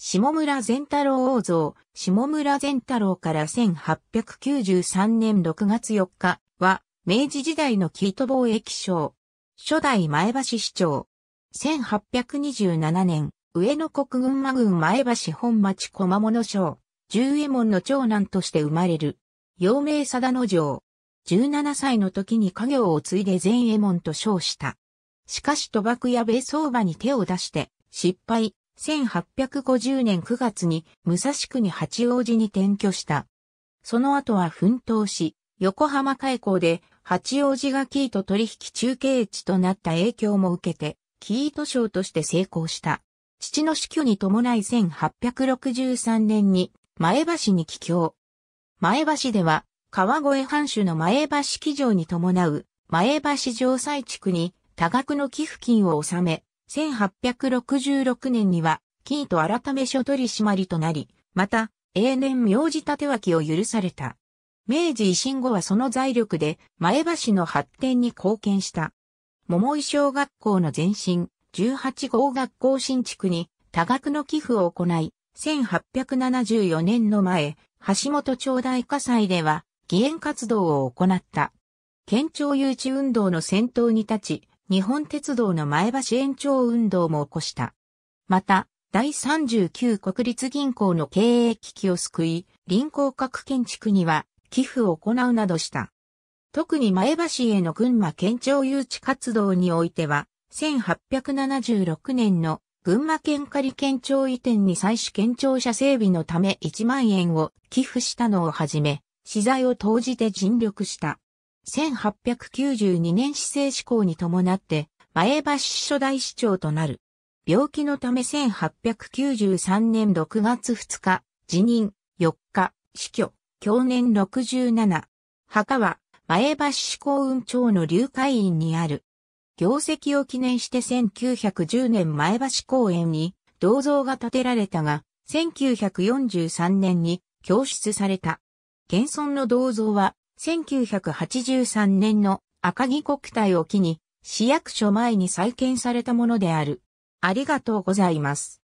下村善太郎王像、下村善太郎から1893年6月4日は、明治時代の木戸貿易商。初代前橋市長。1827年、上野国群馬郡前橋本町駒物省。十右衛門の長男として生まれる。陽明貞之城。17歳の時に家業を継いで善右衛門と称した。しかし賭博や米相場に手を出して、失敗、1850年9月に武蔵区に八王子に転居した。その後は奮闘し、横浜開港で八王子がキート取引中継地となった影響も受けて、キート賞として成功した。父の死去に伴い1863年に前橋に帰郷。前橋では川越藩主の前橋騎乗に伴う前橋城西地区に多額の寄付金を納め、1866年には、キーと改め所取締りとなり、また、永年名字立脇を許された。明治維新後はその財力で前橋の発展に貢献した。桃井小学校の前身、18号学校新築に多額の寄付を行い、1874年の前、橋本町大火災では、義援活動を行った。県庁誘致運動の先頭に立ち、日本鉄道の前橋延長運動も起こした。また、第39国立銀行の経営危機を救い、臨港各建築には寄付を行うなどした。特に前橋への群馬県庁誘致活動においては、1876年の群馬県仮県庁移転に際し県庁舎整備のため1万円を寄付したのをはじめ、資材を投じて尽力した。1892年市政施行に伴って、前橋市初代市長となる。病気のため1893年6月2日、辞任、4日、死去、享年67。墓は、前橋市公運長の流会院にある。業績を記念して1910年前橋公園に銅像が建てられたが、1943年に供出された。現存の銅像は1983年の赤木国体を機に市役所前に再建されたものである。ありがとうございます。